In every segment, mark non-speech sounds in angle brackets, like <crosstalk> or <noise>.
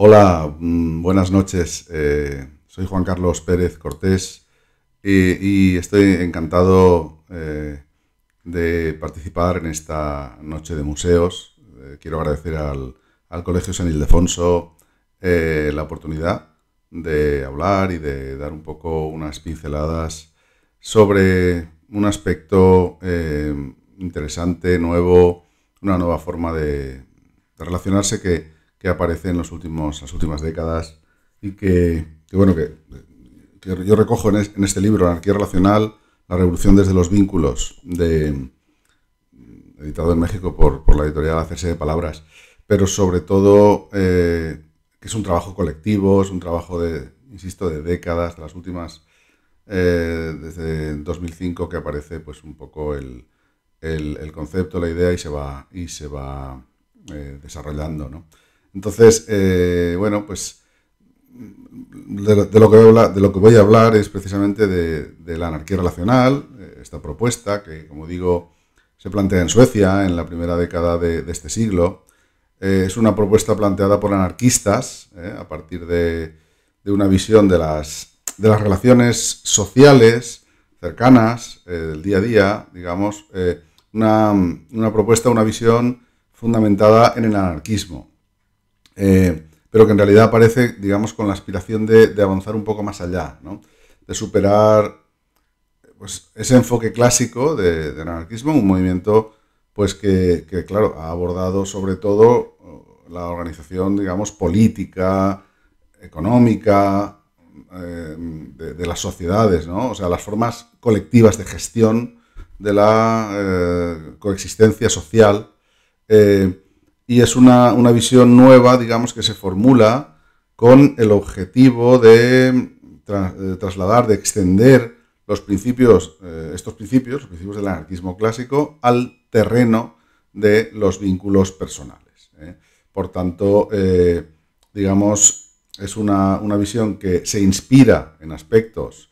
Hola, mm, buenas noches. Eh, soy Juan Carlos Pérez Cortés y, estoy encantado eh, de participar en esta noche de museos. Eh, quiero agradecer al, Colegio San Ildefonso la oportunidad de hablar y de dar un poco unas pinceladas sobre un aspecto interesante, nuevo, una nueva forma de relacionarse que que aparece en los últimos, las últimas décadas y que, bueno, que, yo recojo en, este libro, Anarquía Relacional, la revolución desde los vínculos, de, editado en México por, la editorial Hacerse de Palabras, pero sobre todo eh, que es un trabajo colectivo, es un trabajo de, insisto, de décadas, de las últimas, eh, desde 2005 que aparece pues un poco el, el, concepto, la idea y se va, y se va eh, desarrollando, ¿no? Entonces, eh, bueno, pues de, lo que voy a hablar es precisamente de, la anarquía relacional, eh, esta propuesta que, como digo, se plantea en Suecia en la primera década de, este siglo. Eh, es una propuesta planteada por anarquistas a partir de, una visión de las, relaciones sociales cercanas, del día a día, digamos, una, propuesta, una visión fundamentada en el anarquismo. Eh, pero que en realidad aparece, digamos, con la aspiración de, avanzar un poco más allá, de superar pues, ese enfoque clásico del anarquismo, un movimiento pues que, claro, ha abordado sobre todo uh, la organización, digamos, política, económica, eh, de, las sociedades, sea, las formas colectivas de gestión de la eh, coexistencia social y es una, visión nueva, digamos, que se formula con el objetivo de, eh, trasladar, de extender los principios, eh, estos principios, los principios del anarquismo clásico, al terreno de los vínculos personales. ¿eh? Por tanto, digamos, es una, visión que se inspira en aspectos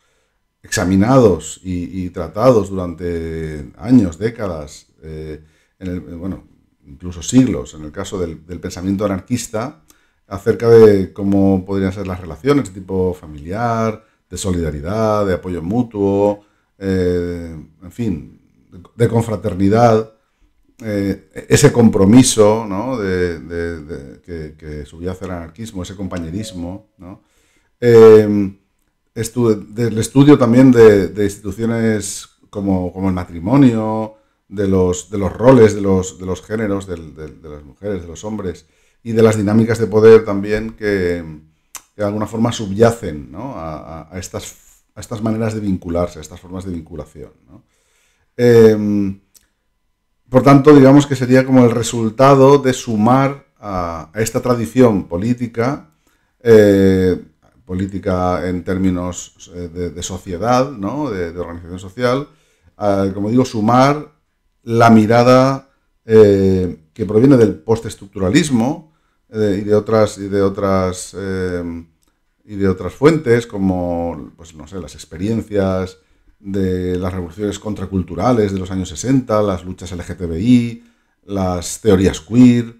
examinados y, y tratados durante años, décadas, en el, bueno, incluso siglos, en el caso del, pensamiento anarquista, acerca de cómo podrían ser las relaciones de tipo familiar, de solidaridad, de apoyo mutuo, eh, en fin, de, confraternidad, eh, ese compromiso ¿no? que, subía subyace al anarquismo, ese compañerismo. ¿no? Eh, del estudio también de, instituciones como el matrimonio, de los, de los roles, de los, géneros, de, las mujeres, de los hombres y de las dinámicas de poder también que, de alguna forma subyacen a, estas, a estas maneras de vincularse, a estas formas de vinculación. Em, por tanto, digamos que sería como el resultado de sumar a, esta tradición política, eh, política en términos eh, de, sociedad, ¿no? de, de organización social, como digo, sumar la mirada eh, que proviene del postestructuralismo eh, y de otras y de otras eh, y de otras fuentes como pues, no sé las experiencias de las revoluciones contraculturales de los años 60 las luchas LGTBI las teorías queer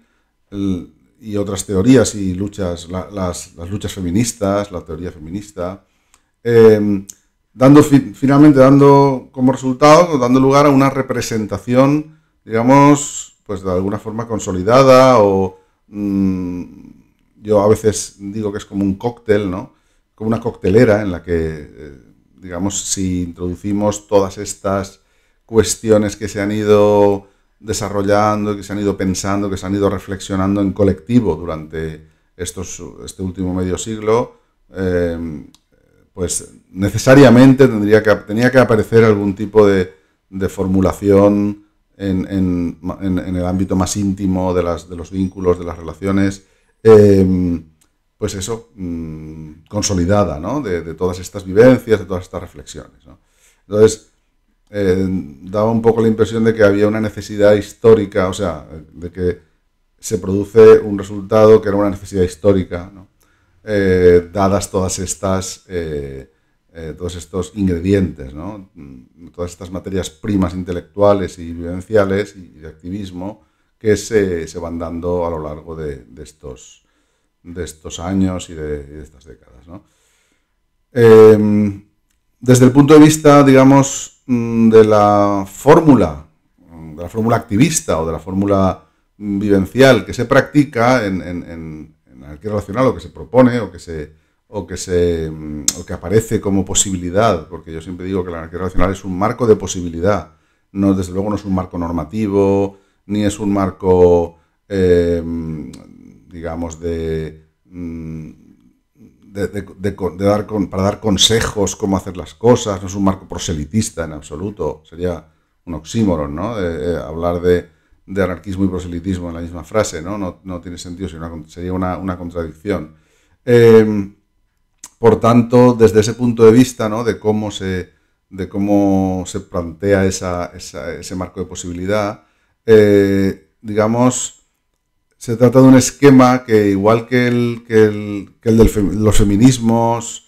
y otras teorías y luchas las, luchas feministas la teoría feminista dando finalmente dando como resultado, dando lugar a una representación, digamos, pues de alguna forma consolidada o mm, yo a veces digo que es como un cóctel, ¿no? Como una coctelera en la que, eh, digamos, si introducimos todas estas cuestiones que se han ido desarrollando, que se han ido pensando, que se han ido reflexionando en colectivo durante estos, este último medio siglo, eh, pues necesariamente tendría que, tenía que aparecer algún tipo de, formulación en, el ámbito más íntimo de, los vínculos, de las relaciones, em, pues eso, mm, consolidada, ¿no? De, todas estas vivencias, de todas estas reflexiones. Entonces, eh, daba un poco la impresión de que había una necesidad histórica, o sea, de que se produce un resultado que era una necesidad histórica, eh, dadas todas estas eh, eh, todos estos ingredientes, mm, todas estas materias primas intelectuales y vivenciales y, de activismo que se, van dando a lo largo de, estos, años y de, estas décadas. Em, desde el punto de vista, digamos, mm, de la fórmula, mm, de la fórmula activista o de la fórmula vivencial que se practica en, en, en, en o que se propone o que se o que, se, mm, o que aparece como posibilidad, porque yo siempre digo que la anarquía racional es un marco de posibilidad, no, desde luego no es un marco normativo, ni es un marco, eh, mm, digamos, de, mm, de, dar para dar consejos cómo hacer las cosas, no es un marco proselitista en absoluto, sería un oxímoron, ¿no? Eh, eh, hablar de, anarquismo y proselitismo en la misma frase, ¿no? No, tiene sentido, sería una, una, contradicción. Por tanto, desde ese punto de vista, ¿no? De cómo se, de cómo se plantea ese marco de posibilidad, eh, digamos, se trata de un esquema que igual que el, que de los feminismos,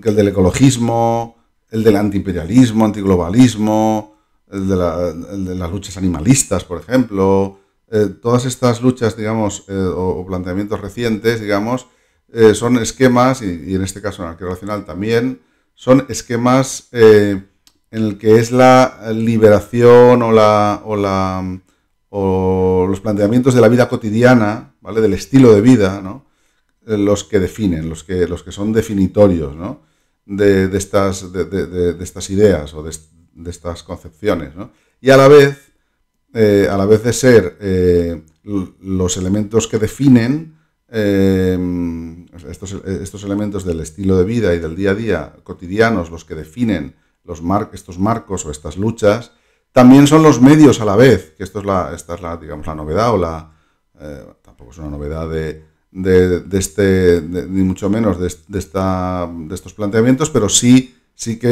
que el del ecologismo, el del antiimperialismo, antiglobalismo, el de, el de las luchas animalistas, por ejemplo, eh, todas estas luchas, digamos, eh, o, o, planteamientos recientes, digamos, eh, son esquemas, y, en este caso en arqueo racional también, son esquemas eh, en el que es la liberación o, la, o, la, o los planteamientos de la vida cotidiana, ¿vale? Del estilo de vida, ¿no? Eh, los que definen, los que, los que son definitorios, De, estas, de, estas ideas o de, estas concepciones, Y a la vez, a la vez de ser los elementos que definen, Em, eh, estos, elementos del estilo de vida y del día a día cotidianos los que definen los estos marcos o estas luchas, también son los medios a la vez, que esto es la, esta es la, digamos, la novedad o la... Eh, tampoco es una novedad de, de, este, ni mucho menos de, esta, de estos planteamientos, pero sí sí que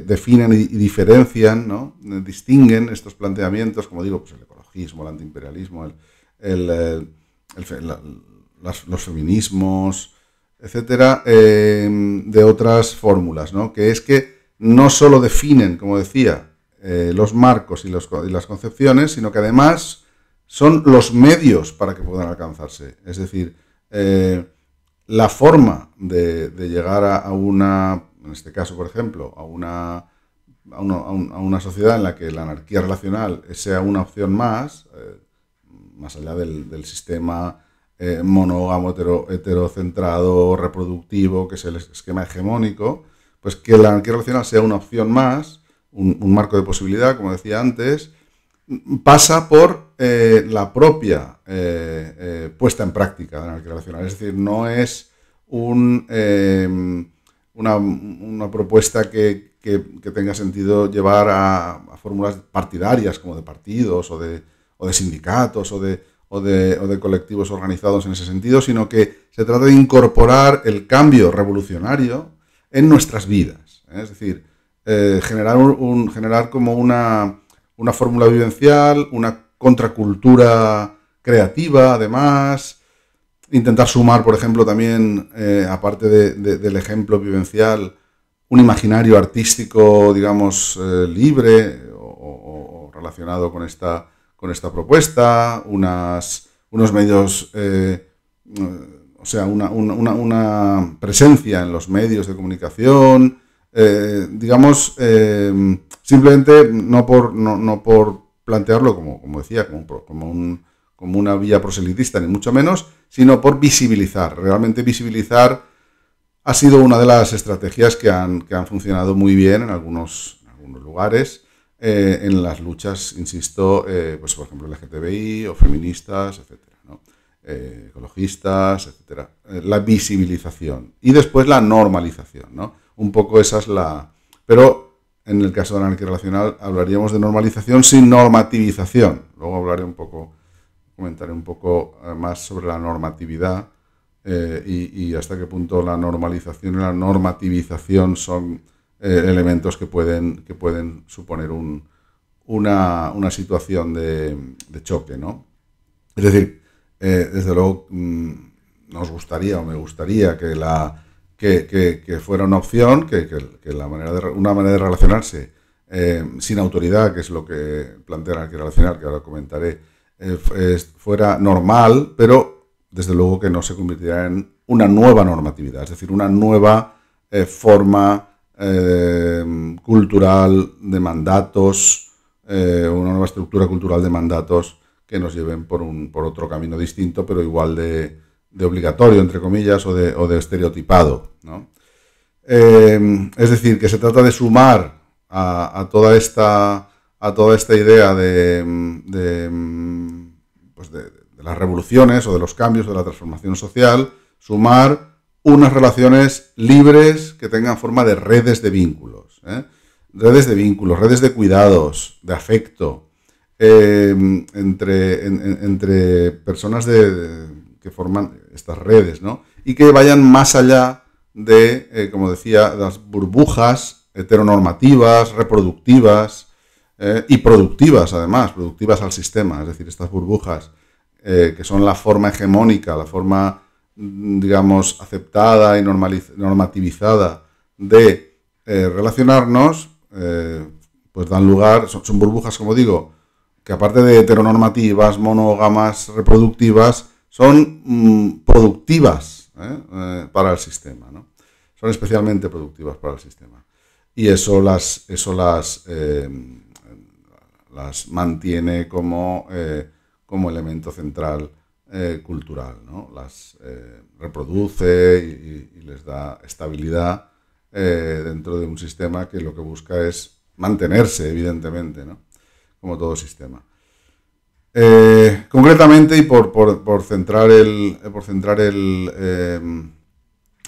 definen y diferencian, ¿no? distinguen estos planteamientos, como digo, pues el ecologismo, el antiimperialismo, el eh, los feminismos, etcétera, eh, de otras fórmulas, ¿no? Que es que no solo definen, como decía, eh, los marcos y, las concepciones, sino que además son los medios para que puedan alcanzarse. Es decir, eh, la forma de, llegar a, una, en este caso, por ejemplo, a una, a, una sociedad en la que la anarquía relacional sea una opción más, más allá del, del sistema eh, monógamo, hetero, heterocentrado, reproductivo, que es el esquema hegemónico, pues que la anarquía relacional sea una opción más, un, marco de posibilidad, como decía antes, pasa por eh, la propia eh, puesta en práctica de la anarquía relacional. Es decir, no es un, una, propuesta que, tenga sentido llevar a, fórmulas partidarias, como de partidos o de, o de sindicatos o de o de, colectivos organizados en ese sentido, sino que se trata de incorporar el cambio revolucionario en nuestras vidas. ¿eh? Es decir, eh, generar, como una, fórmula vivencial, una contracultura creativa, además, intentar sumar, por ejemplo, también, eh, aparte del ejemplo vivencial, un imaginario artístico, digamos, libre o, relacionado con esta con esta propuesta, unas, unos medios, eh, eh, o sea, una, presencia en los medios de comunicación, eh, digamos, simplemente no por, no, por plantearlo, como, como decía, como, como, una vía proselitista, ni mucho menos, sino por visibilizar, realmente visibilizar ha sido una de las estrategias que han, funcionado muy bien en algunos, en algunos lugares eh, en las luchas, insisto, eh, pues por ejemplo LGTBI o feministas, etcétera, eh, ecologistas, etcétera. la visibilización y después la normalización, ¿no? Un poco esa es la... Pero en el caso de la anarquía relacional hablaríamos de normalización sin normativización. Luego hablaré un poco, comentaré un poco más sobre la normatividad y, y hasta qué punto la normalización y la normativización son eh, elementos que pueden, que pueden suponer una, una, situación de, choque, ¿no? Es decir, eh, desde luego mm, nos gustaría o me gustaría que la que, fuera una opción, que, la manera de, una manera de relacionarse eh, sin autoridad, que es lo que plantea que relacionar, que ahora comentaré, fuera normal, pero desde luego que no se convirtiera en una nueva normatividad, es decir, una nueva forma Em, cultural, de mandatos, eh, una nueva estructura cultural de mandatos que nos lleven por, un, por otro camino distinto, pero igual de, obligatorio, entre comillas, o de, estereotipado. Em, es decir, que se trata de sumar a, toda, esta, a toda esta idea de, pues de, de las revoluciones o de los cambios, de la transformación social, sumar unas relaciones libres que tengan forma de redes de vínculos. ¿eh? Redes de vínculos, redes de cuidados, de afecto, em, entre, entre personas que forman estas redes, ¿no? Y que vayan más allá de, eh, como decía, las burbujas heteronormativas, reproductivas ¿eh? y productivas, además, productivas al sistema, es decir, estas burbujas que son la forma hegemónica, la forma Mm, digamos, aceptada y normativizada de eh, relacionarnos, eh, pues dan lugar, son, burbujas, como digo, que aparte de heteronormativas, monógamas, reproductivas, son mm, productivas ¿eh? para el sistema, Son especialmente productivas para el sistema. Y eso las, eso las, las mantiene como, como elemento central eh, cultural, Las eh, reproduce y, les da estabilidad eh, dentro de un sistema que lo que busca es mantenerse, evidentemente, Como todo sistema. concretamente, y por, centrar, el, por centrar el, em,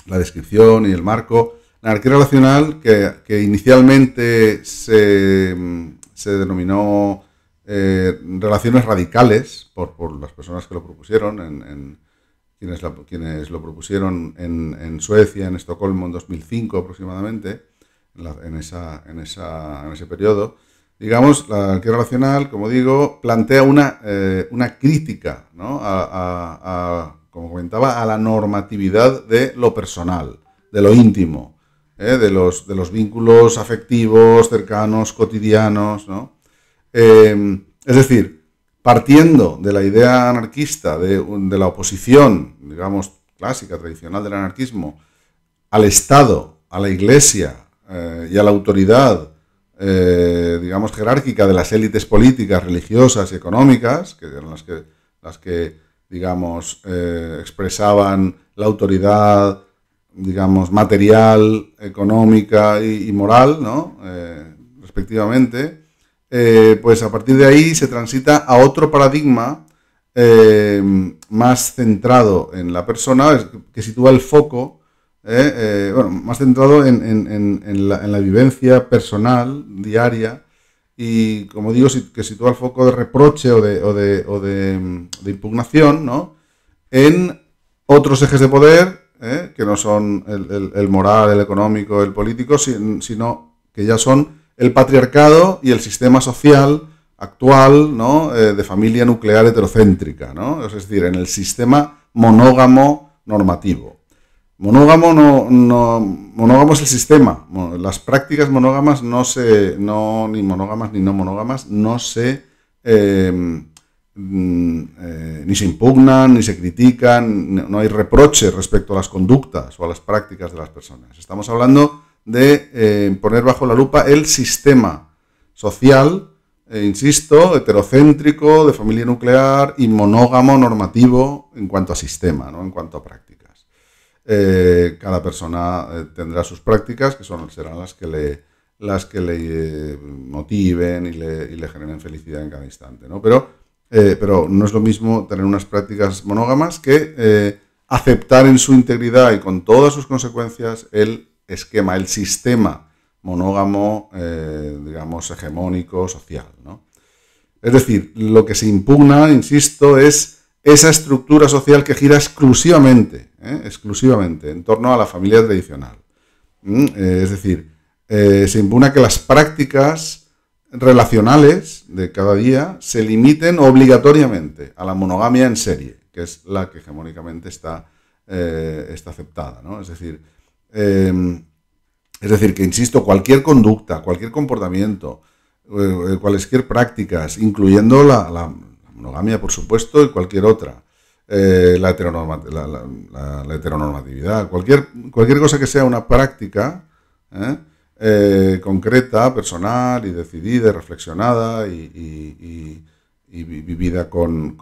la descripción y el marco, la arquitectura relacional, que, inicialmente se, em, se denominó eh, relaciones radicales por, las personas que lo propusieron, en, quienes, quienes, lo propusieron en, Suecia, en Estocolmo, en 2005 aproximadamente, en, en ese periodo. Digamos, la anarquía relacional, como digo, plantea una, eh, una crítica, ¿no? a, como comentaba, a la normatividad de lo personal, de lo íntimo, ¿eh? de, los, de los vínculos afectivos, cercanos, cotidianos, ¿no? Em, es decir, partiendo de la idea anarquista, de, la oposición, digamos, clásica, tradicional del anarquismo, al Estado, a la Iglesia eh, y a la autoridad, eh, digamos, jerárquica de las élites políticas, religiosas y económicas, que eran las que, digamos, eh, expresaban la autoridad, digamos, material, económica y, moral, respectivamente, eh, pues a partir de ahí se transita a otro paradigma eh, más centrado en la persona, que sitúa el foco, eh, bueno, más centrado en, la, vivencia personal, diaria, y como digo, que sitúa el foco de reproche o de, impugnación, ¿no? En otros ejes de poder, que no son el, moral, el económico, el político, sino que ya son el patriarcado y el sistema social actual ¿no? Eh, de familia nuclear heterocéntrica, ¿no? es decir, en el sistema monógamo normativo. Monógamo, no, no, es el sistema. Las prácticas monógamas no se, no, ni monógamas ni no monógamas, no se, em, mm, eh, ni se impugnan, ni se critican, no hay reproche respecto a las conductas o a las prácticas de las personas. Estamos hablando de eh, poner bajo la lupa el sistema social, eh, insisto, heterocéntrico, de familia nuclear y monógamo normativo en cuanto a sistema, ¿no? en cuanto a prácticas. Eh, cada persona tendrá sus prácticas, que son, serán las que le, las que le motiven y le, generen felicidad en cada instante. Pero, pero no es lo mismo tener unas prácticas monógamas que aceptar en su integridad y con todas sus consecuencias el esquema, el sistema monógamo, eh, digamos, hegemónico, social. ¿no? Es decir, lo que se impugna, insisto, es esa estructura social que gira exclusivamente, ¿eh? exclusivamente en torno a la familia tradicional. Eh, es decir, se impugna que las prácticas relacionales de cada día se limiten obligatoriamente a la monogamia en serie, que es la que hegemónicamente está, está aceptada. ¿no? Es decir, Em, es decir, que insisto, cualquier conducta, cualquier comportamiento, eh, eh, cualesquier prácticas, incluyendo la, monogamia, por supuesto, y cualquier otra, eh, la, heteronormatividad, cualquier, cualquier cosa que sea una práctica concreta, personal y decidida, y reflexionada y, vivida con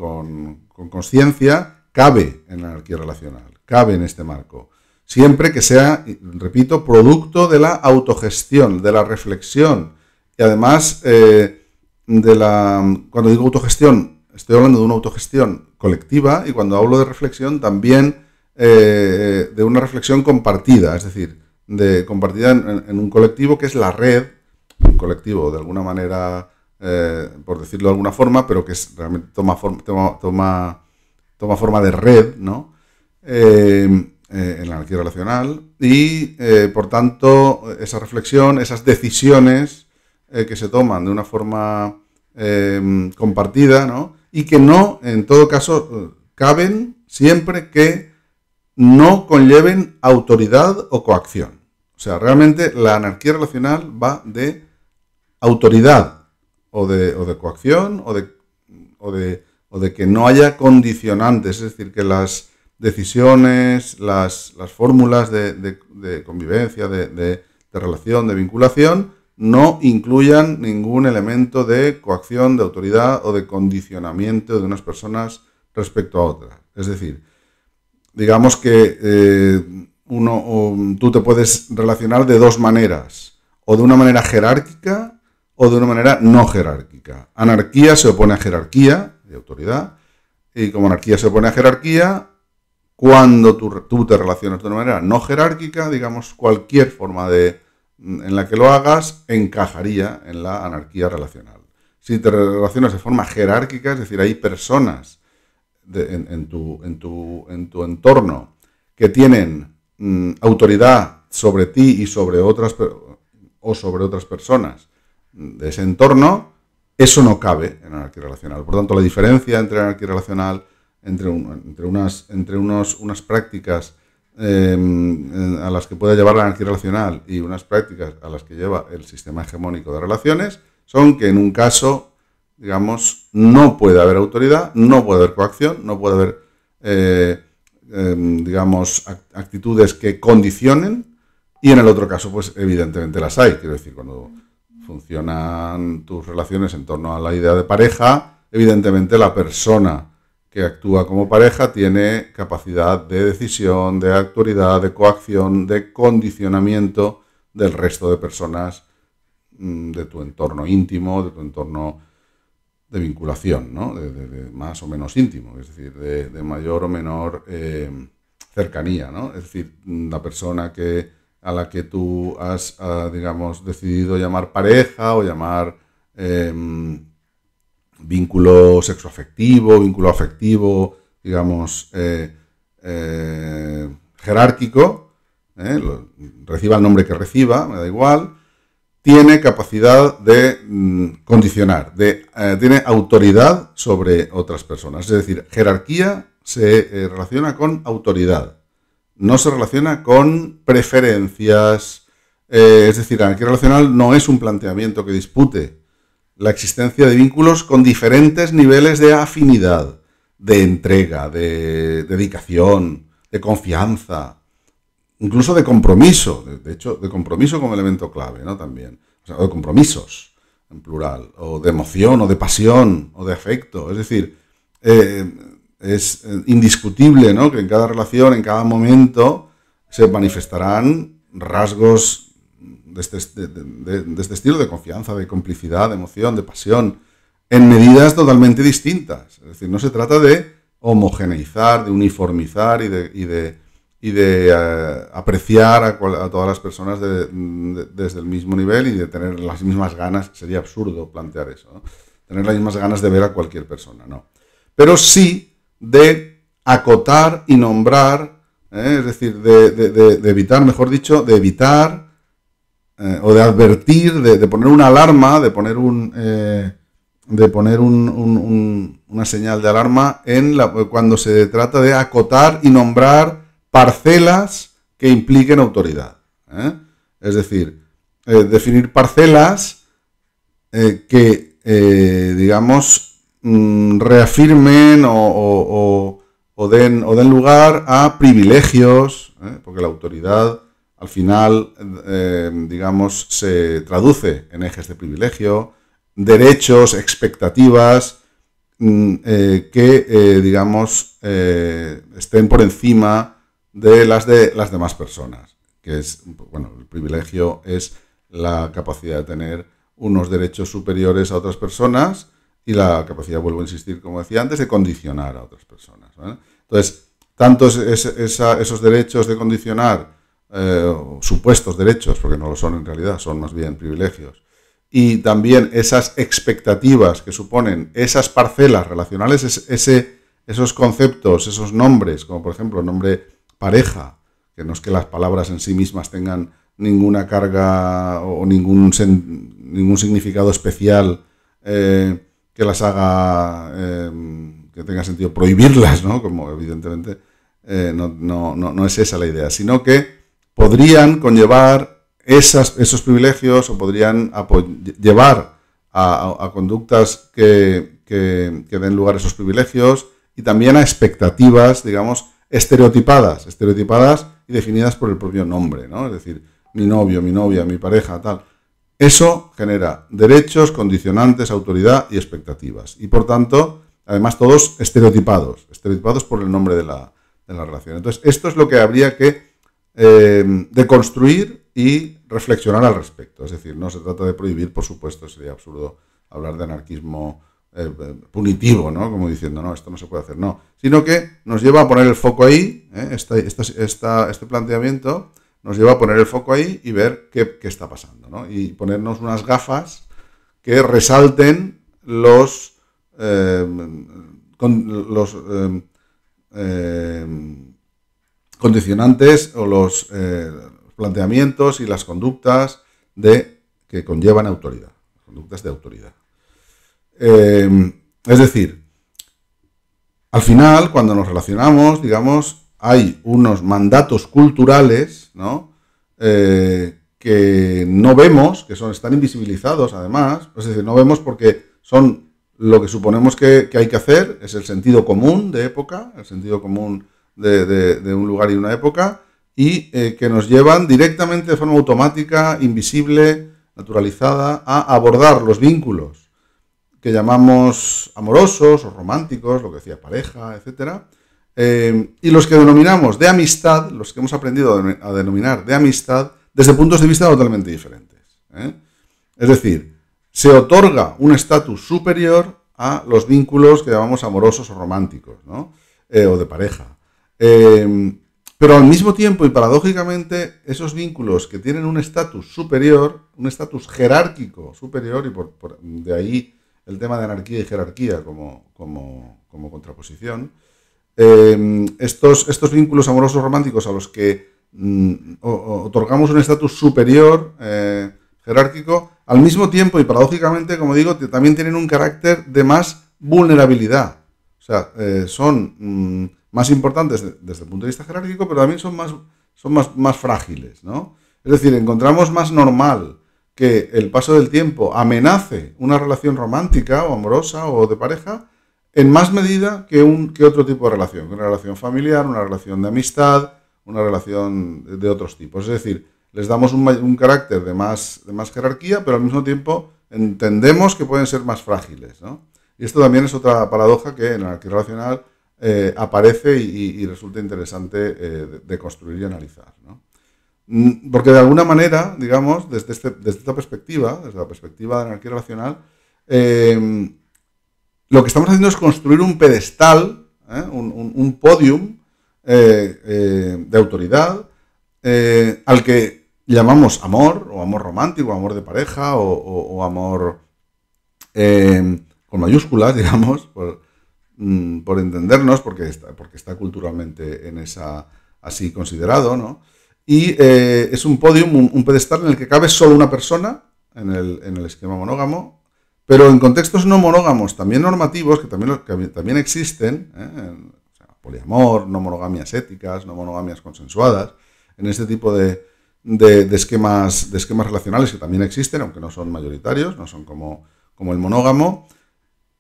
conciencia, cabe en la anarquía relacional, cabe en este marco siempre que sea, repito, producto de la autogestión, de la reflexión. Y además, eh, de la, cuando digo autogestión, estoy hablando de una autogestión colectiva y cuando hablo de reflexión también eh, de una reflexión compartida, es decir, de, compartida en, un colectivo que es la red, un colectivo de alguna manera, eh, por decirlo de alguna forma, pero que realmente toma, toma, toma, toma, forma de red, ¿no? Eh, en la anarquía relacional y, eh, por tanto, esa reflexión, esas decisiones eh, que se toman de una forma em, compartida ¿no? y que no, en todo caso, caben siempre que no conlleven autoridad o coacción. O sea, realmente la anarquía relacional va de autoridad o de, o de coacción o de, o de, o de que no haya condicionantes, es decir, que las decisiones, las, fórmulas de, convivencia, de, relación, de vinculación, no incluyan ningún elemento de coacción, de autoridad o de condicionamiento de unas personas respecto a otras. Es decir, digamos que eh, uno, tú te puedes relacionar de dos maneras, o de una manera jerárquica o de una manera no jerárquica. Anarquía se opone a jerarquía de autoridad, y como anarquía se opone a jerarquía, cuando tú, te relacionas de una manera no jerárquica, digamos, cualquier forma de, mm, en la que lo hagas encajaría en la anarquía relacional. Si te relacionas de forma jerárquica, es decir, hay personas en, tu, entorno que tienen mm, autoridad sobre ti y sobre otras o sobre otras personas de ese entorno, eso no cabe en anarquía relacional. Por tanto, la diferencia entre anarquía relacional entre, unas, entre unos, unas prácticas em, eh, a las que puede llevar la energía relacional y unas prácticas a las que lleva el sistema hegemónico de relaciones son que en un caso, digamos, no puede haber autoridad, no puede haber coacción, no puede haber, eh, em, digamos, actitudes que condicionen y en el otro caso, pues evidentemente las hay. Quiero decir, cuando funcionan tus relaciones en torno a la idea de pareja, evidentemente la persona que actúa como pareja tiene capacidad de decisión, de actualidad, de coacción, de condicionamiento del resto de personas mm, de tu entorno íntimo, de tu entorno de vinculación, ¿no? de, más o menos íntimo, es decir, de, mayor o menor eh, cercanía. ¿no? Es decir, la persona que, a la que tú has, ah, digamos, decidido llamar pareja o llamar... Em, vínculo sexoafectivo, vínculo afectivo, digamos, eh, eh, jerárquico, eh, reciba el nombre que reciba, me da igual, tiene capacidad de mm, condicionar, de, tiene autoridad sobre otras personas. Es decir, jerarquía se relaciona con autoridad, no se relaciona con preferencias, es decir, anarquía relacional no es un planteamiento que dispute la existencia de vínculos con diferentes niveles de afinidad, de entrega, de dedicación, de confianza, incluso de compromiso, de hecho, de compromiso como elemento clave, ¿no? También, o, de compromisos, en plural, o de emoción, o de pasión, o de afecto, es decir, eh, es eh, indiscutible, ¿no? Que en cada relación, en cada momento, se manifestarán rasgos este, de este, estilo de confianza, de complicidad, de emoción, de pasión, en medidas totalmente distintas. Es decir, no se trata de homogeneizar, de uniformizar y de, de, eh, apreciar a, todas las personas desde el mismo nivel y de tener las mismas ganas. Sería absurdo plantear eso, tener las mismas ganas de ver a cualquier persona, no. Pero sí de acotar y nombrar, ¿eh? es decir, de evitar, mejor dicho, de evitar eh, o de advertir, de, poner una alarma, de poner un... Eh, de poner una señal de alarma en la, cuando se trata de acotar y nombrar parcelas que impliquen autoridad. ¿eh? Es decir, definir parcelas que, digamos, mm, reafirmen o, den, lugar a privilegios, porque la autoridad al final, eh, digamos, se traduce en ejes de privilegio, derechos, expectativas, mm, eh, que, eh, digamos, estén por encima de las de las demás personas. Que es, bueno, el privilegio es la capacidad de tener unos derechos superiores a otras personas y la capacidad, vuelvo a insistir, como decía antes, de condicionar a otras personas. Entonces, tanto esos derechos de condicionar eh, supuestos derechos, porque no lo son en realidad, son más bien privilegios, y también esas expectativas que suponen esas parcelas relacionales, ese, esos conceptos, esos nombres, como por ejemplo nombre pareja, que no es que las palabras en sí mismas tengan ninguna carga o ningún, ningún significado especial eh, que las haga, eh, que tenga sentido prohibirlas, ¿no? Como evidentemente no es esa la idea, sino que podrían conllevar esos privilegios o podrían llevar a, conductas que, den lugar a esos privilegios y también a expectativas, digamos, estereotipadas, estereotipadas y definidas por el propio nombre, ¿no? Es decir, mi novio, mi novia, mi pareja, tal. Eso genera derechos, condicionantes, autoridad y expectativas. Y por tanto, además todos estereotipados, estereotipados por el nombre de la relación. Entonces, esto es lo que habría que Em, de construir y reflexionar al respecto. Es decir, no se trata de prohibir, por supuesto, sería absurdo hablar de anarquismo eh, eh, punitivo, ¿no? Como diciendo, no, esto no se puede hacer, no. Sino que nos lleva a poner el foco ahí, ¿eh? este planteamiento nos lleva a poner el foco ahí y ver qué, está pasando, ¿no? Y ponernos unas gafas que resalten los... Em, con los em, condicionantes o los eh, planteamientos y las conductas de, que conllevan autoridad, conductas de autoridad. Eh, es decir, al final, cuando nos relacionamos, digamos, hay unos mandatos culturales, eh, que no vemos, que son, están invisibilizados además, es decir, no vemos porque son lo que suponemos que, que hay que hacer, es el sentido común de época, el sentido común de, un lugar y una época y eh, que nos llevan directamente de forma automática, invisible, naturalizada, a abordar los vínculos que llamamos amorosos o románticos, lo que decía pareja, etc. Eh, y los que denominamos de amistad, los que hemos aprendido a denominar de amistad, desde puntos de vista totalmente diferentes. ¿eh? Es decir, se otorga un estatus superior a los vínculos que llamamos amorosos o románticos, ¿no? o de pareja. Em, pero al mismo tiempo y paradójicamente, esos vínculos que tienen un estatus superior, un estatus jerárquico superior, y por, de ahí el tema de anarquía y jerarquía como, como, contraposición, em, estos, estos vínculos amorosos románticos a los que mm, otorgamos un estatus superior eh, jerárquico, al mismo tiempo y paradójicamente, como digo, también tienen un carácter de más vulnerabilidad. O sea, eh, son... Mm, más importantes desde, el punto de vista jerárquico, pero también son más, son más, más frágiles, ¿no? Es decir, encontramos más normal que el paso del tiempo amenace una relación romántica o amorosa o de pareja en más medida que, un, que otro tipo de relación, una relación familiar, una relación de amistad, una relación de otros tipos. Es decir, les damos un, carácter de más, de más jerarquía, pero al mismo tiempo entendemos que pueden ser más frágiles. ¿no? Y esto también es otra paradoja que en la que relacional eh, aparece y, resulta interesante eh, de, construir y analizar. Mm, porque de alguna manera, digamos, este, desde, esta perspectiva, desde la perspectiva de la anarquía racional, em, lo que estamos haciendo es construir un pedestal, ¿eh? un, podium de autoridad al que llamamos amor, o amor romántico, amor de pareja, o, amor em, con mayúsculas, <laughs> digamos, Mm, por entendernos, porque está, porque está culturalmente en esa, así considerado, ¿no? Y eh, es un podium, un, pedestal en el que cabe solo una persona, en el, en el, esquema monógamo, pero en contextos no monógamos, también normativos, que también, también existen, ¿eh? poliamor, no monogamias éticas, no monogamias consensuadas, en este tipo de, esquemas, de esquemas relacionales que también existen, aunque no son mayoritarios, no son como, como el monógamo.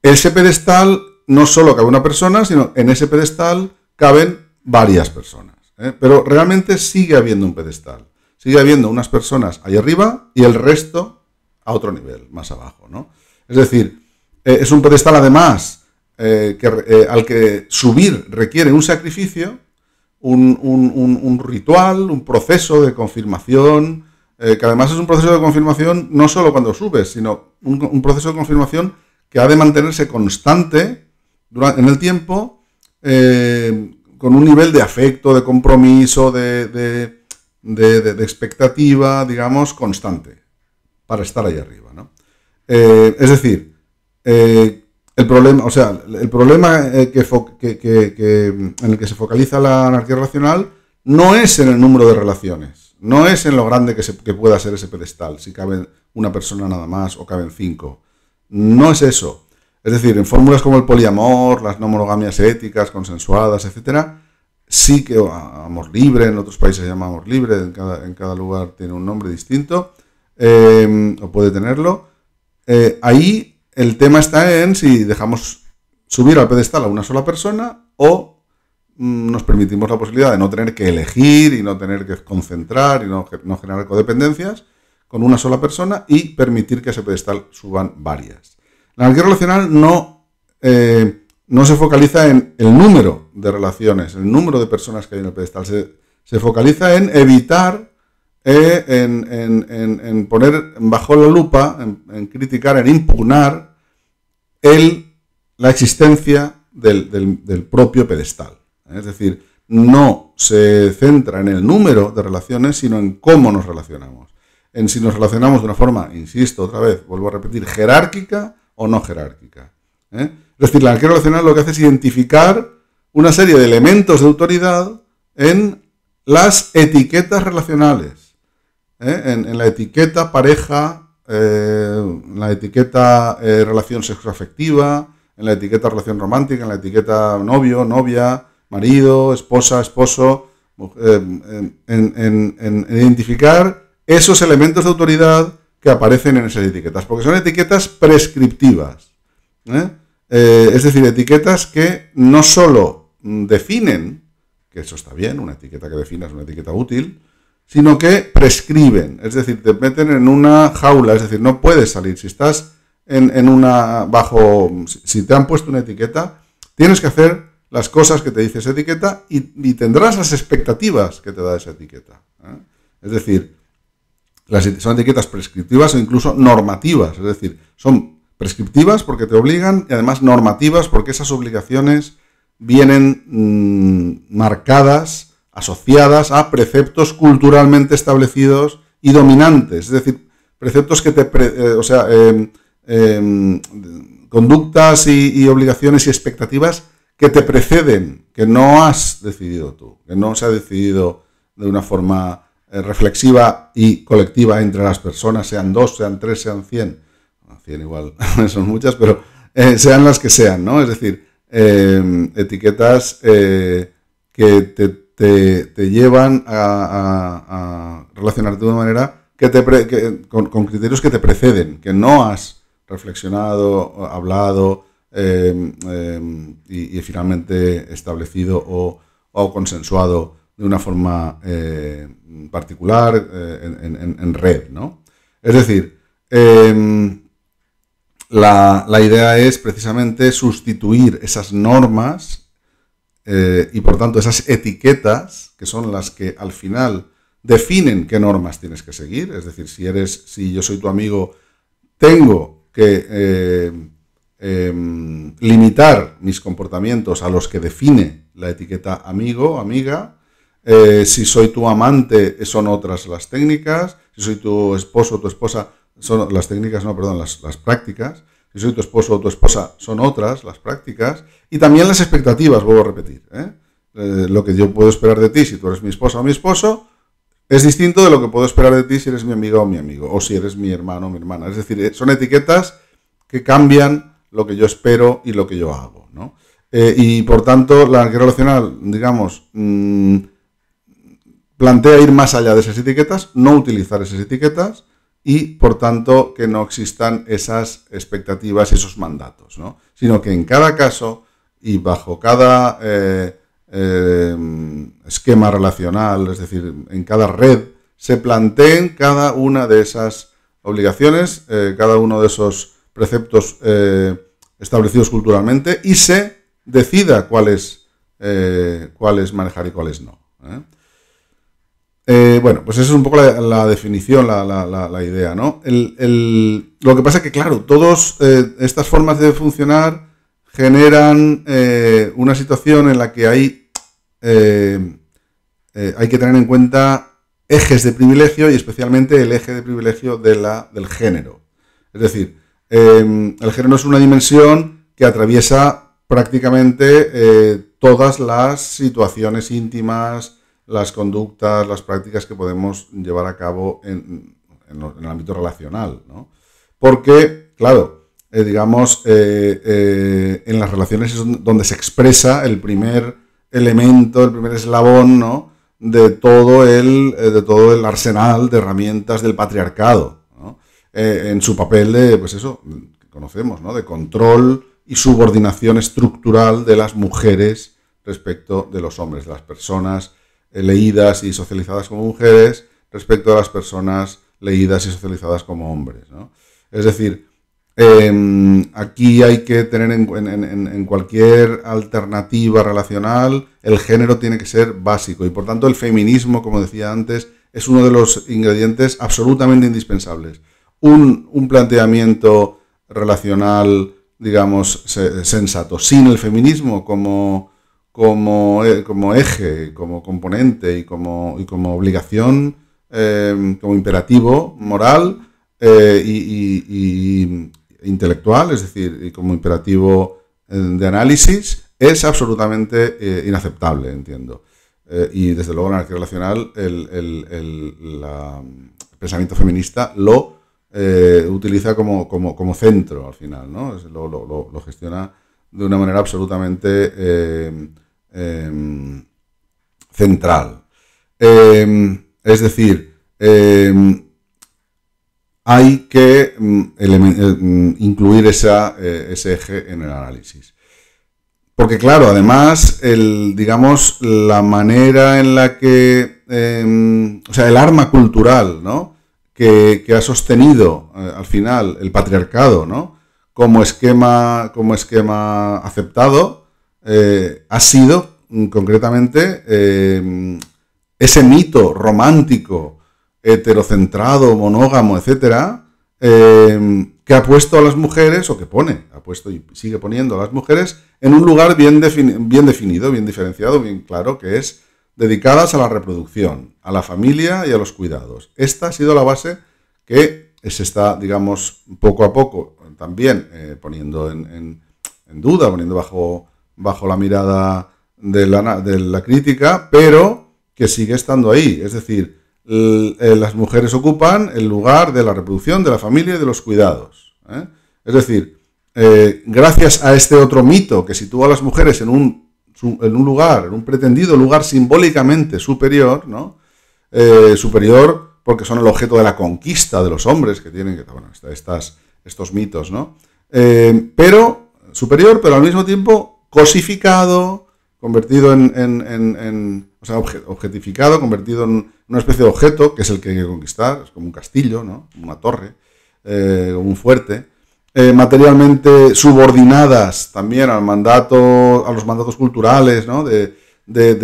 Ese pedestal no solo cabe una persona, sino en ese pedestal caben varias personas. ¿eh? Pero realmente sigue habiendo un pedestal. Sigue habiendo unas personas ahí arriba y el resto a otro nivel, más abajo. ¿no? Es decir, eh, es un pedestal además eh, que, al que subir requiere un sacrificio, un, un ritual, un proceso de confirmación, que además es un proceso de confirmación no solo cuando subes, sino un proceso de confirmación que ha de mantenerse constante en el tiempo eh, con un nivel de afecto, de compromiso, de, de, expectativa, digamos, constante para estar ahí arriba. ¿no? Eh, es decir, eh, el problema, o sea, el problema en el que se focaliza la anarquía racional no es en el número de relaciones, no es en lo grande que, se, que pueda ser ese pedestal, si cabe una persona nada más o caben cinco. No es eso. Es decir, en fórmulas como el poliamor, las no monogamias éticas, consensuadas, etc. sí que amor libre, en otros países se llama amor libre, en cada, lugar tiene un nombre distinto, em, o puede tenerlo. Eh, ahí el tema está en si dejamos subir al pedestal a una sola persona o mm, nos permitimos la posibilidad de no tener que elegir y no tener que concentrar y no, generar codependencias con una sola persona y permitir que ese pedestal suban varias. La anarquía relacional no, eh, no se focaliza en el número de relaciones, el número de personas que hay en el pedestal. Se, focaliza en evitar, eh, en, poner bajo la lupa, en, criticar, en impugnar el, la existencia del, del propio pedestal. Es decir, no se centra en el número de relaciones, sino en cómo nos relacionamos. En si nos relacionamos de una forma, insisto otra vez, vuelvo a repetir, jerárquica o no jerárquica. ¿eh? Es decir, la jerarquía relacional lo que hace es identificar una serie de elementos de autoridad en las etiquetas relacionales, ¿eh? en, la etiqueta pareja, eh, en la etiqueta relación sexoafectiva, en la etiqueta relación romántica, en la etiqueta novio, novia, marido, esposa, esposo, en identificar esos elementos de autoridad que aparecen en esas etiquetas, porque son etiquetas prescriptivas. ¿eh? Eh, es decir, etiquetas que no solo definen, que eso está bien, una etiqueta que definas... es una etiqueta útil, sino que prescriben, es decir, te meten en una jaula, es decir, no puedes salir. Si estás en, una bajo, si te han puesto una etiqueta, tienes que hacer las cosas que te dice esa etiqueta y, tendrás las expectativas que te da esa etiqueta. ¿eh? Es decir, son etiquetas prescriptivas o incluso normativas, es decir, son prescriptivas porque te obligan y además normativas porque esas obligaciones vienen mm, marcadas, asociadas a preceptos culturalmente establecidos y dominantes, es decir, preceptos que te, eh, o sea, em, em, conductas y, y, obligaciones y expectativas que te preceden, que no has decidido tú, que no se ha decidido de una forma eh, reflexiva y colectiva entre las personas, sean dos, sean tres, sean cien, cien igual <laughs> son muchas, pero eh, sean las que sean, ¿no? Es decir, eh, etiquetas que te, llevan a, relacionarte de una manera que con, criterios que te preceden, que no has reflexionado, hablado y, finalmente establecido o, o consensuado de una forma eh, particular eh, en, red, ¿no? Es decir, em, la, la, idea es precisamente sustituir esas normas eh, y por tanto esas etiquetas que son las que al final definen qué normas tienes que seguir. Es decir, si eres, si yo soy tu amigo, tengo que em, limitar mis comportamientos a los que define la etiqueta amigo, amiga, eh, si soy tu amante, son otras las técnicas. Si soy tu esposo o tu esposa, son las técnicas, no, perdón, las, prácticas. Si soy tu esposo o tu esposa, son otras las prácticas. Y también las expectativas, vuelvo a repetir. ¿eh? Eh, lo que yo puedo esperar de ti si tú eres mi esposa o mi esposo, es distinto de lo que puedo esperar de ti si eres mi amiga o mi amigo, o si eres mi hermano o mi hermana. Es decir, son etiquetas que cambian lo que yo espero y lo que yo hago. y por tanto, la relacional, digamos, mm, plantea ir más allá de esas etiquetas, no utilizar esas etiquetas y, por tanto, que no existan esas expectativas, esos mandatos, ¿no? sino que en cada caso y bajo cada eh, eh, esquema relacional, es decir, en cada red, se planteen cada una de esas obligaciones, eh, cada uno de esos preceptos establecidos culturalmente y se decida cuáles, manejar y cuáles no. Eh, bueno, pues esa es un poco la, definición, la, idea, ¿no? lo que pasa es que, claro, todas eh, estas formas de funcionar generan eh, una situación en la que hay, hay que tener en cuenta ejes de privilegio y especialmente el eje de privilegio de la, del género. Es decir, em, el género es una dimensión que atraviesa prácticamente todas las situaciones íntimas, las conductas, las prácticas que podemos llevar a cabo en, el ámbito relacional. ¿no? Porque, claro, eh, digamos, eh, eh, en las relaciones es donde se expresa el primer elemento, el primer eslabón, ¿no? De todo el, de todo el arsenal de herramientas del patriarcado, en su papel de, pues eso, conocemos, ¿no? De control y subordinación estructural de las mujeres respecto de los hombres, de las personas eh, leídas y socializadas como mujeres respecto a las personas leídas y socializadas como hombres. Es decir, em, aquí hay que tener en, en, cualquier alternativa relacional, el género tiene que ser básico y por tanto el feminismo, como decía antes, es uno de los ingredientes absolutamente indispensables. Un, un planteamiento relacional, digamos, sensato, sin el feminismo como eh, como, eje, como componente y como, como obligación, em, como imperativo moral e y, intelectual, es decir, y como imperativo eh, de análisis, es absolutamente inaceptable, entiendo. y desde luego en la relacional el, el, el, pensamiento feminista lo utiliza como, centro al final, lo, lo gestiona de una manera absolutamente Em, central. Em, es decir, em, hay que mm, eh, mm, incluir eh, ese eje en el análisis. Porque claro, además, el, digamos, la manera en la que, o sea, el arma cultural, Que, ha sostenido eh, al final el patriarcado ¿no? como, esquema, como esquema aceptado, eh, ha sido mm, concretamente eh, ese mito romántico, heterocentrado, monógamo, etcétera, eh, que ha puesto a las mujeres, o que pone, ha puesto y sigue poniendo a las mujeres, en un lugar bien, definido, bien diferenciado, bien claro, que es dedicadas a la reproducción, a la familia y a los cuidados. Esta ha sido la base que se está, digamos, poco a poco también poniendo en, en, duda, poniendo bajo bajo la mirada de la, crítica, pero que sigue estando ahí. Es decir, eh, las mujeres ocupan el lugar de la reproducción, de la familia y de los cuidados. ¿eh? Es decir, eh, gracias a este otro mito que sitúa a las mujeres en un, en un lugar, en un pretendido lugar simbólicamente superior, ¿no? superior porque son el objeto de la conquista de los hombres que tienen bueno, estas, estos mitos, ¿no? pero, superior, pero al mismo tiempo cosificado, convertido en, o sea, objetificado, convertido en una especie de objeto, que es el que hay que conquistar, es como un castillo, ¿no? una torre, eh, un fuerte, eh, materialmente subordinadas también al mandato, a los mandatos culturales, ¿no? de,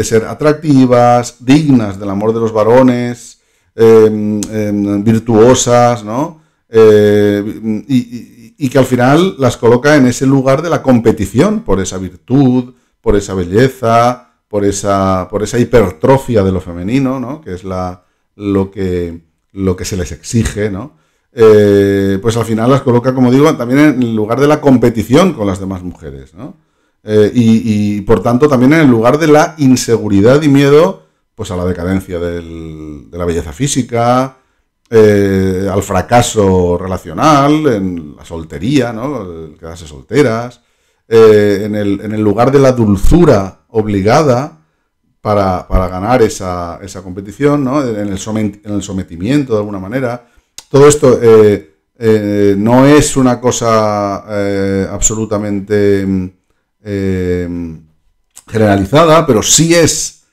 ser atractivas, dignas del amor de los varones, em, em, virtuosas, ¿no? Eh, y, y que al final las coloca en ese lugar de la competición por esa virtud, por esa belleza, por esa, por esa hipertrofia de lo femenino, ¿no? que es la, lo, que, lo que se les exige, eh, pues al final las coloca, como digo, también en el lugar de la competición con las demás mujeres, eh, y, por tanto también en el lugar de la inseguridad y miedo pues a la decadencia de la belleza física, eh, al fracaso relacional, en la soltería, ¿no? El quedarse solteras, eh, en, el, lugar de la dulzura obligada para, ganar esa, competición, En el, sometimiento de alguna manera. Todo esto eh, no es una cosa absolutamente mm, generalizada, pero sí es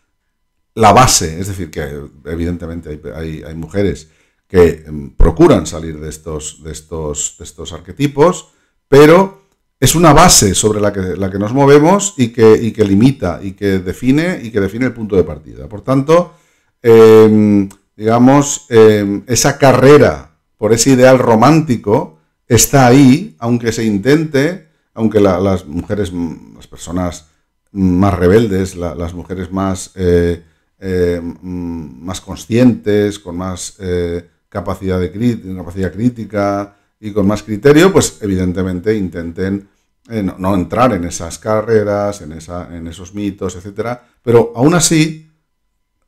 la base. Es decir, que evidentemente hay mujeres que em, procuran salir de estos, de estos, estos arquetipos, pero es una base sobre la que, la que nos movemos y que, limita y que define y que define el punto de partida. Por tanto, em, digamos, em, esa carrera por ese ideal romántico está ahí, aunque se intente, aunque las mujeres, mm, las personas más rebeldes, las mujeres más, eh, eh, mm, más conscientes, con más eh, capacidad, de capacidad crítica y con más criterio, pues evidentemente intenten eh, no, entrar en esas carreras, en, esa, en esos mitos, etc. Pero aún así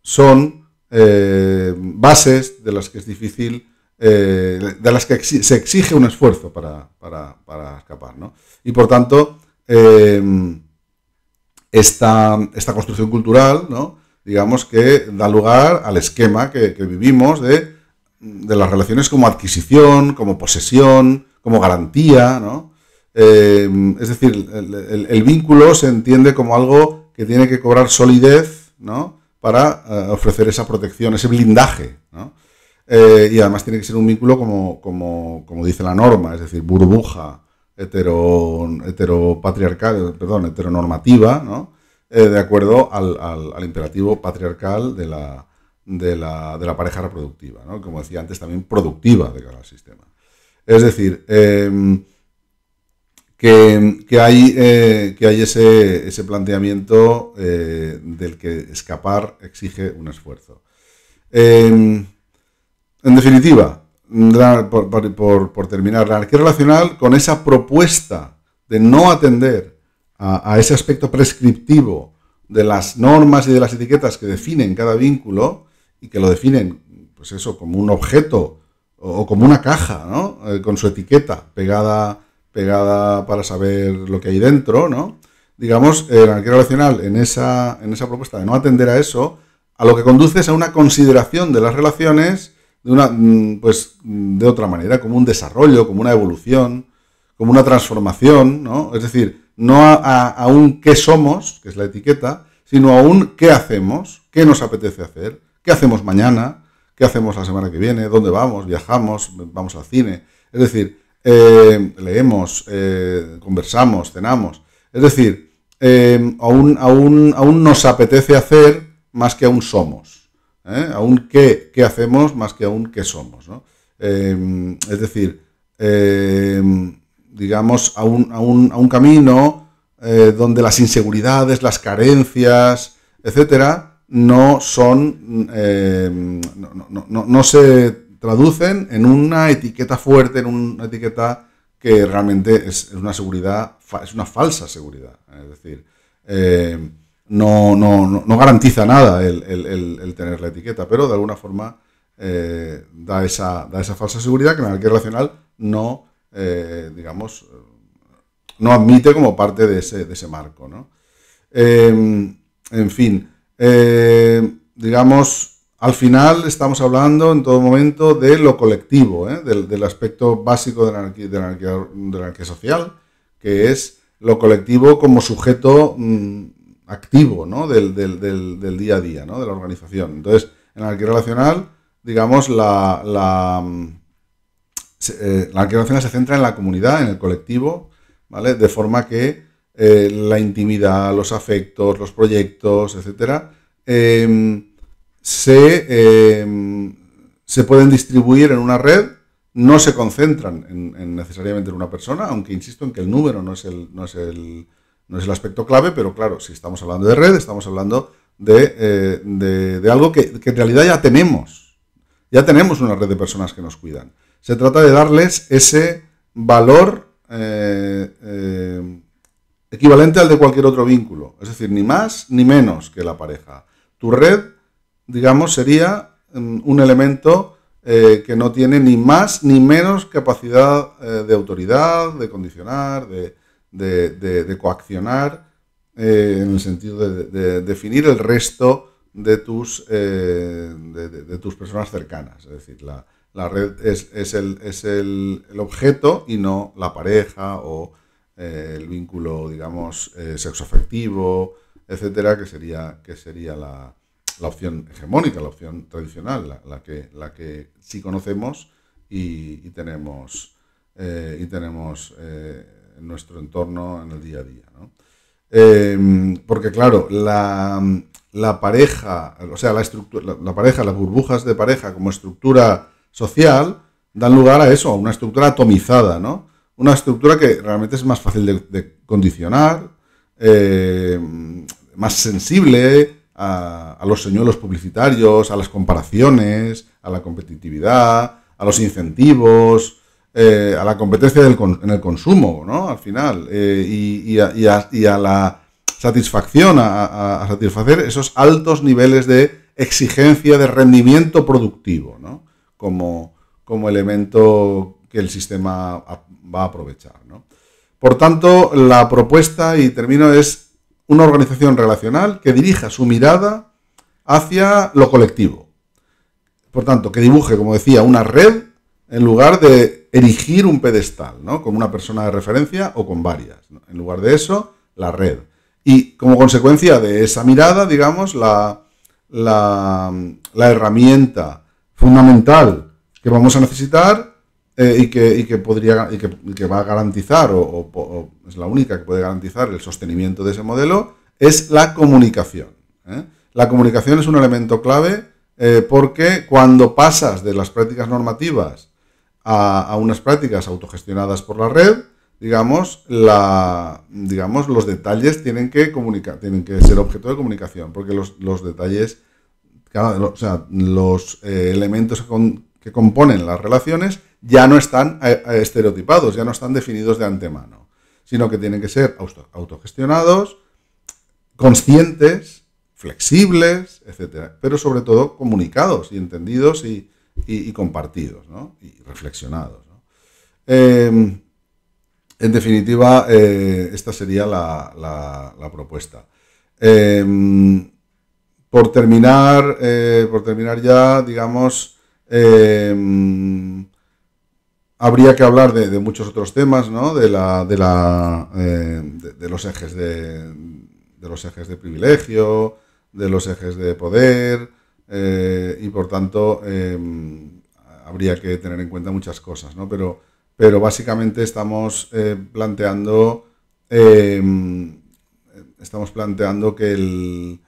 son eh, bases de las que es difícil, eh, de las que se exige un esfuerzo para, para, escapar. ¿no? Y por tanto, em, esta, esta, construcción cultural, digamos que da lugar al esquema que vivimos de de las relaciones como adquisición, como posesión, como garantía, ¿no? Eh, es decir, el, vínculo se entiende como algo que tiene que cobrar solidez, ¿no? Para eh, ofrecer esa protección, ese blindaje, ¿no? Eh, y además tiene que ser un vínculo como, como, como dice la norma, es decir, burbuja, hetero, heteropatriarcal, perdón, heteronormativa, ¿no? de acuerdo al imperativo patriarcal de la, de la, pareja reproductiva, ¿no? como decía antes, también productiva de cada sistema. Es decir, em, que, hay, eh, que hay ese, planteamiento eh, del que escapar exige un esfuerzo. Em, en definitiva, por, terminar, la anarquía relacional con esa propuesta de no atender a, ese aspecto prescriptivo de las normas y de las etiquetas que definen cada vínculo, y que lo definen, pues eso, como un objeto o, como una caja, ¿no? Eh, con su etiqueta pegada, pegada para saber lo que hay dentro, ¿no? Digamos, eh, el arquero relacional en esa, en esa propuesta de no atender a eso, a lo que conduce es a una consideración de las relaciones de una, mm, pues, mm, de otra manera, como un desarrollo, como una evolución, como una transformación, ¿no? Es decir, no a un qué somos, que es la etiqueta, sino a un qué hacemos, qué nos apetece hacer, ¿Qué hacemos mañana? ¿Qué hacemos la semana que viene? ¿Dónde vamos? ¿Viajamos? ¿Vamos al cine? Es decir, eh, leemos, eh, conversamos, cenamos. Es decir, eh, aún, aún, aún, nos apetece hacer más que aún somos. Aún qué, qué, hacemos más que aún qué somos. es decir, digamos, a un, a un, a un camino donde las inseguridades, las carencias, etcétera, no son, eh, no, se traducen en una etiqueta fuerte, en una etiqueta que realmente es, una seguridad, es una falsa seguridad. Es decir, eh, no, garantiza nada el, tener la etiqueta, pero de alguna forma eh, da, esa, falsa seguridad que en el que relacional no, digamos, no admite como parte de ese, de ese marco. en fin, eh, digamos, al final estamos hablando en todo momento de lo colectivo, ¿eh? del, aspecto básico de la, anarquía, social, que es lo colectivo como sujeto mm, activo ¿no? del, día a día, ¿no? de la organización. Entonces, en la anarquía relacional, digamos, la, la, mm, eh, anarquía relacional se centra en la comunidad, en el colectivo, ¿vale? de forma que eh, la intimidad, los afectos, los proyectos, etcétera, em, em, se, pueden distribuir en una red, no se concentran necesariamente en una persona, aunque insisto en que el número no es el, no es el, aspecto clave, pero claro, si estamos hablando de red, estamos hablando de, eh, algo que, en realidad ya tenemos. Ya tenemos una red de personas que nos cuidan. Se trata de darles ese valor eh, equivalente al de cualquier otro vínculo, es decir, ni más ni menos que la pareja. Tu red, digamos, sería mm, un elemento eh, que no tiene ni más ni menos capacidad eh, de autoridad, de condicionar, de, coaccionar, eh, en el sentido de, definir el resto de tus, de, tus personas cercanas. Es decir, la, red es, el, es el objeto y no la pareja o eh, el vínculo, digamos, eh, sexo afectivo, etcétera, que sería, que sería la, opción hegemónica, la opción tradicional, la, que, la que sí conocemos y, tenemos, y tenemos eh, en nuestro entorno en el día a día. ¿no? Em, porque claro, la, la, pareja, o sea, la, estructura, la, pareja, las burbujas de pareja como estructura social dan lugar a eso, a una estructura atomizada, ¿no? una estructura que realmente es más fácil de, condicionar, eh, más sensible a, los señuelos publicitarios, a las comparaciones, a la competitividad, a los incentivos, eh, a la competencia en el consumo, ¿no? Al final, eh, y, a, la satisfacción, a, satisfacer esos altos niveles de exigencia de rendimiento productivo, ¿no? Como, como elemento que el sistema va a aprovechar. Por tanto, la propuesta, y termino, es una organización relacional que dirija su mirada hacia lo colectivo. Por tanto, que dibuje, como decía, una red en lugar de erigir un pedestal, ¿no? Con una persona de referencia o con varias. En lugar de eso, la red. Y como consecuencia de esa mirada, digamos, la, la herramienta fundamental que vamos a necesitar eh, y, que, podría, que, va a garantizar, o, es la única que puede garantizar el sostenimiento de ese modelo, es la comunicación. ¿eh? La comunicación es un elemento clave eh, porque cuando pasas de las prácticas normativas a, unas prácticas autogestionadas por la red, digamos, la, digamos los detalles tienen que, tienen que ser objeto de comunicación, porque los, detalles, o sea, los elementos con, que componen las relaciones ya no están eh, eh, estereotipados, ya no están definidos de antemano, sino que tienen que ser autogestionados, conscientes, flexibles, etc. pero sobre todo comunicados y entendidos y, compartidos, y reflexionados. Em, en definitiva, eh, esta sería la, propuesta. Em, por terminar, por terminar ya, digamos, Em, habría que hablar de, muchos otros temas, ¿no? De los ejes de, privilegio, de los ejes de poder, eh, y por tanto em, habría que tener en cuenta muchas cosas, ¿no? Pero, básicamente estamos eh, planteando em, estamos planteando que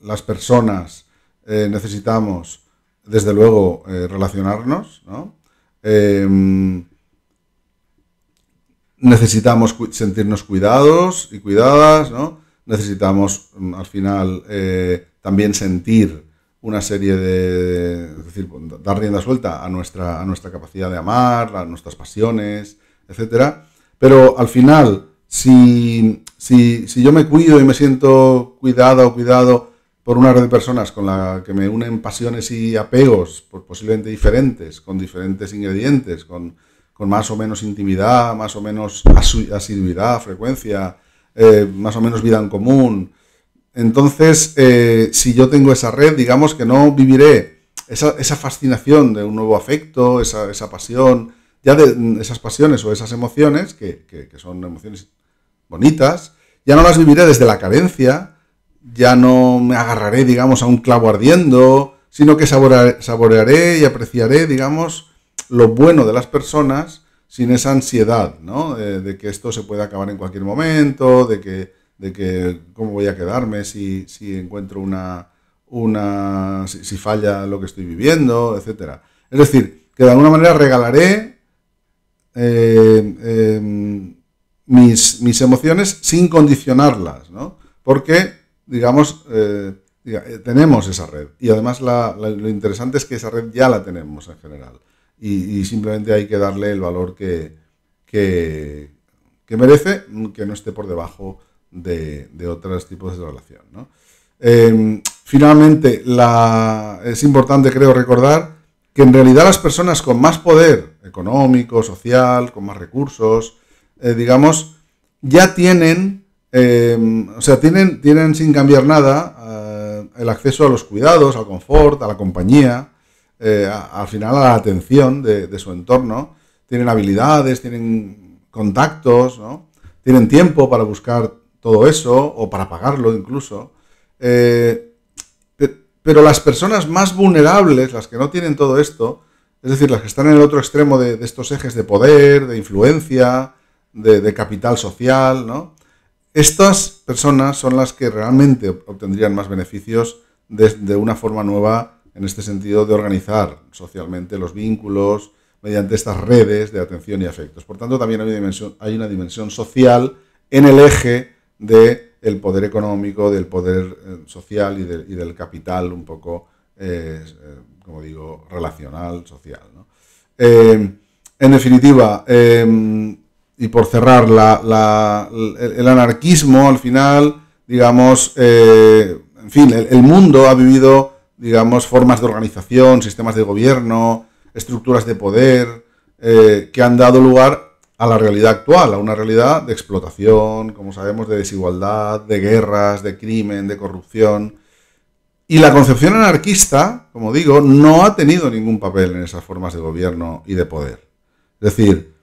las personas eh, necesitamos desde luego, eh, relacionarnos, ¿no? Em, necesitamos sentirnos cuidados y cuidadas, ¿no? Necesitamos, mm, al final, eh, también sentir una serie de, es decir, dar rienda suelta a nuestra, nuestra capacidad de amar, a nuestras pasiones, etc. Pero al final, si, si yo me cuido y me siento cuidada o cuidado, por una red de personas con la que me unen pasiones y apegos, posiblemente diferentes, con diferentes ingredientes, con, más o menos intimidad, más o menos asiduidad, frecuencia, eh, más o menos vida en común. Entonces, eh, si yo tengo esa red, digamos que no viviré esa, fascinación de un nuevo afecto, esa, pasión, ya de mm, esas pasiones o esas emociones, que son emociones bonitas, ya no las viviré desde la carencia, ya no me agarraré, digamos, a un clavo ardiendo, sino que saborearé, y apreciaré, digamos, lo bueno de las personas sin esa ansiedad, ¿no? De, que esto se puede acabar en cualquier momento, de que, de que cómo voy a quedarme si, encuentro una, una si, falla lo que estoy viviendo, etc. Es decir, que de alguna manera regalaré eh, em, mis, mis, emociones sin condicionarlas, ¿no? Porque digamos, eh, eh, tenemos esa red. Y además lo interesante es que esa red ya la tenemos en general. Y, simplemente hay que darle el valor que, merece, que no esté por debajo de, otros tipos de relación. Em, finalmente, la, es importante, creo, recordar que en realidad las personas con más poder económico, social, con más recursos, eh, digamos, ya tienen Em, o sea, tienen, tienen sin cambiar nada eh, el acceso a los cuidados, al confort, a la compañía, eh, al final a la atención de, su entorno. Tienen habilidades, tienen contactos, ¿no? Tienen tiempo para buscar todo eso o para pagarlo incluso. Eh, pero las personas más vulnerables, las que no tienen todo esto, es decir, las que están en el otro extremo de, estos ejes de poder, de influencia, de, de capital social, ¿no? Estas personas son las que realmente obtendrían más beneficios de una forma nueva en este sentido de organizar socialmente los vínculos mediante estas redes de atención y afectos. Por tanto, también hay una dimensión, social en el eje del poder económico, del poder eh, social y, del capital un poco, eh, eh, como digo, relacional, social. en definitiva, y por cerrar, la, el, anarquismo al final, digamos, eh, en fin, el, mundo ha vivido, digamos, formas de organización, sistemas de gobierno, estructuras de poder, eh, que han dado lugar a la realidad actual, a una realidad de explotación, como sabemos, de desigualdad, de guerras, de crimen, de corrupción. Y la concepción anarquista, como digo, no ha tenido ningún papel en esas formas de gobierno y de poder. Es decir,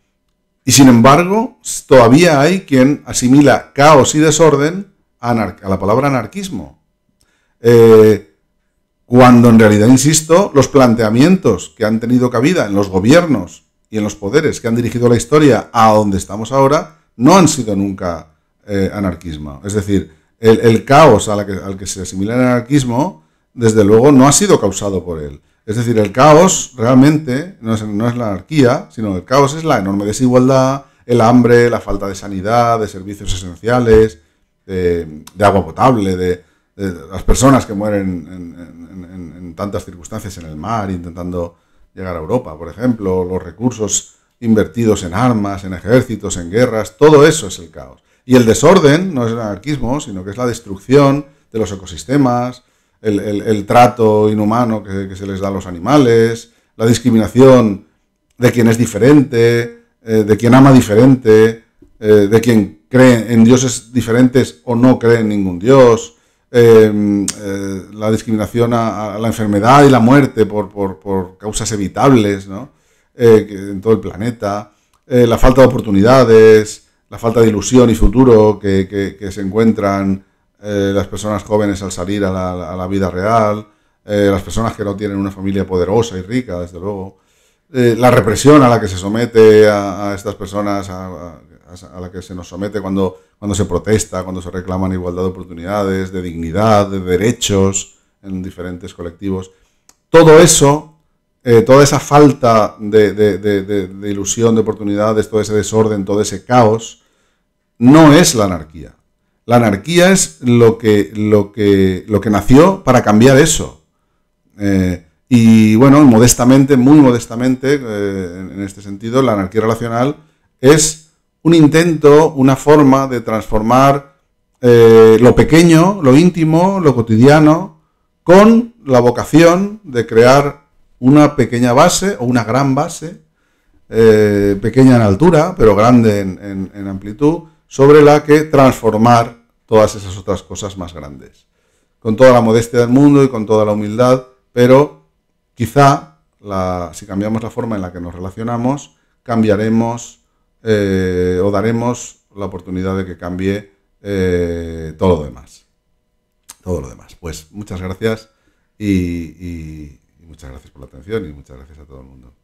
y sin embargo, todavía hay quien asimila caos y desorden a, la palabra anarquismo. Eh, cuando en realidad, insisto, los planteamientos que han tenido cabida en los gobiernos y en los poderes que han dirigido la historia a donde estamos ahora no han sido nunca eh, anarquismo. Es decir, el, caos al que se asimila el anarquismo, desde luego, no ha sido causado por él. Es decir, el caos realmente no es, la anarquía, sino el caos es la enorme desigualdad, el hambre, la falta de sanidad, de servicios esenciales, de, agua potable, de, las personas que mueren en, en, tantas circunstancias en el mar intentando llegar a Europa, por ejemplo, los recursos invertidos en armas, en ejércitos, en guerras, todo eso es el caos. Y el desorden no es el anarquismo, sino que es la destrucción de los ecosistemas, el, el, trato inhumano que, se les da a los animales, la discriminación de quien es diferente, eh, de quien ama diferente, eh, de quien cree en dioses diferentes o no cree en ningún dios, em, eh, la discriminación a, la enfermedad y la muerte por, por, causas evitables ¿no? en todo el planeta, la falta de oportunidades, la falta de ilusión y futuro que se encuentran eh, las personas jóvenes al salir a la, vida real, eh, las personas que no tienen una familia poderosa y rica, desde luego, eh, la represión a la que se somete a, estas personas, a, la que se nos somete cuando, cuando se protesta, cuando se reclaman igualdad de oportunidades, de dignidad, de derechos en diferentes colectivos. Todo eso, toda esa falta de ilusión, de oportunidades, todo ese desorden, todo ese caos, no es la anarquía la anarquía es lo que, lo que, lo que nació para cambiar eso. Eh, y bueno, modestamente, muy modestamente, eh, en este sentido, la anarquía relacional es un intento, una forma de transformar eh, lo pequeño, lo íntimo, lo cotidiano, con la vocación de crear una pequeña base o una gran base, pequeña en altura, pero grande en amplitud, sobre la que transformar todas esas otras cosas más grandes. Con toda la modestia del mundo y con toda la humildad, pero quizá la, si cambiamos la forma en la que nos relacionamos, cambiaremos eh, o daremos la oportunidad de que cambie eh, todo lo demás. Todo lo demás. Pues muchas gracias y muchas gracias por la atención y muchas gracias a todo el mundo.